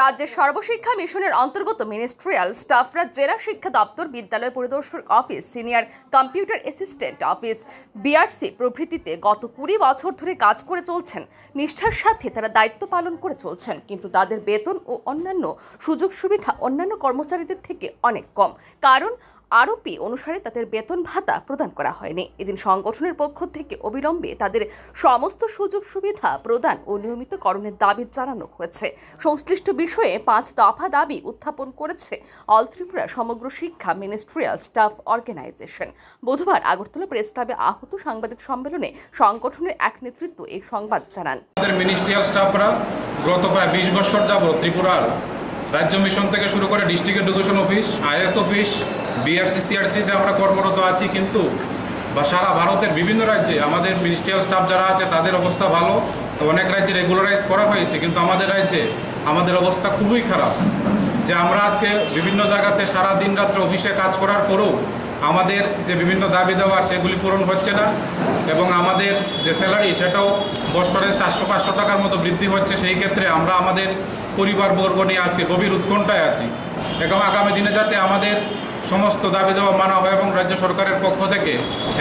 রাজ্যের সর্বশিক্ষা মিশনের অন্তর্গত মিনিস্ট্রিয়াল স্টাফরা জেলা শিক্ষা দপ্তর বিদ্যালয় পরিদর্শক office senior computer assistant office BRC প্রভৃতিতে গত কুড়ি বছর ধরে কাজ করে চলছেন নিষ্ঠার সাথে তারা দায়িত্ব পালন করে চলছেন কিন্তু তাদের বেতন ও অন্যান্য সুযোগ সুবিধা অন্যান্য কর্মচারীদের থেকে অনেক কম কারণ আরোপি অনুসারে তাদের বেতন ভাতা প্রদান করা হয়নি এদিন সংগঠনের পক্ষ থেকে অবিলম্বে তাদের সমস্ত সুযোগ সুবিধা প্রদান ও নিয়মিতকরণের দাবি জানানো হয়েছে সংশ্লিষ্ট বিষয়ে পাঁচ দফা দাবি উত্থাপন করেছে অল ত্রিপুরা সমগ্র শিক্ষা মিনিস্ট্রিয়াল স্টাফ অর্গানাইজেশন বুধবার আগরতলা প্রেস ক্লাবে আহত সাংবাদিক সম্মেলনে সংগঠনের এক নেতৃত্ব এই সংবাদ জানান মিনিস্ট্রিয়াল স্টাফরা গত প্রায় বিশ বছর যাবত ত্রিপুরার রাজ্য মিশন থেকে শুরু করে district education office IS office বিআরসিসিআরসিতে আমরা কর্মরত আছি কিন্তু বা সারা ভারতের বিভিন্ন রাজ্যে আমাদের মিনিস্ট্রিয়াল স্টাফ যারা আছে তাদের অবস্থা ভালো তো অনেক রাজ্যে রেগুলারাইজ করা হয়েছে কিন্তু আমাদের রাজ্যে আমাদের অবস্থা খুবই খারাপ যে আমরা আজকে বিভিন্ন জায়গাতে সারা দিন রাত্রে অফিসে কাজ করার পরেও আমাদের যে বিভিন্ন দাবি দেওয়া সেগুলি পূরণ হচ্ছে না এবং আমাদের যে স্যালারি সেটাও বছরের চারশো পাঁচশো টাকার মতো বৃদ্ধি হচ্ছে সেই ক্ষেত্রে আমরা আমাদের পরিবারবর্গ নিয়ে আজকে গভীর উৎকণ্ঠায় আছি এবং আগামী দিনে যাতে আমাদের সমস্ত দাবি দেওয়া মানা হয় এবং রাজ্য সরকারের পক্ষ থেকে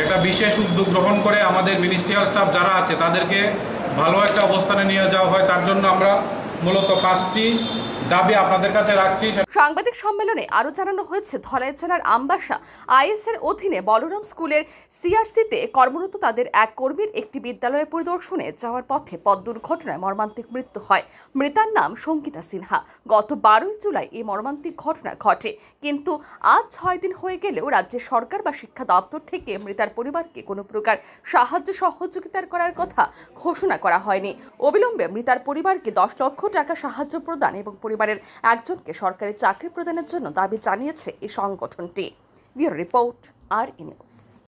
একটা বিশেষ উদ্যোগ গ্রহণ করে আমাদের মিনিস্ট্রিয়াল স্টাফ যারা আছে তাদেরকে ভালো একটা অবস্থানে নিয়ে যাওয়া হয় তার জন্য আমরা মূলত পাঁচটি দাবি আপনাদের কাছে রাখছি সাংবাদিক সম্মেলনে আরো জানানো হয়েছে ধলাই জেলার আমবাসা এর অধীনে বলরাম স্কুলের সিআরসিতে কর্মরত তাদের এক কর্মীর একটি বিদ্যালয়ে পরিদর্শনে যাওয়ার পথে পথ দুর্ঘটনায় মর্মান্তিক মৃত্যু হয় মৃতার নাম সঙ্গীতা সিনহা গত বারোই জুলাই এই মর্মান্তিক ঘটনা ঘটে কিন্তু আজ ছয় দিন হয়ে গেলেও রাজ্যের সরকার বা শিক্ষা দপ্তর থেকে মৃতার পরিবারকে কোনো প্রকার সাহায্য সহযোগিতার করার কথা ঘোষণা করা হয়নি অবিলম্বে মৃতার পরিবারকে দশ লক্ষ টাকা সাহায্য প্রদান এবং পরিবারের একজনকে সরকারি চাকরি প্রদানের জন্য দাবি জানিয়েছে এই সংগঠনটি রিপোর্ট আর নিউজ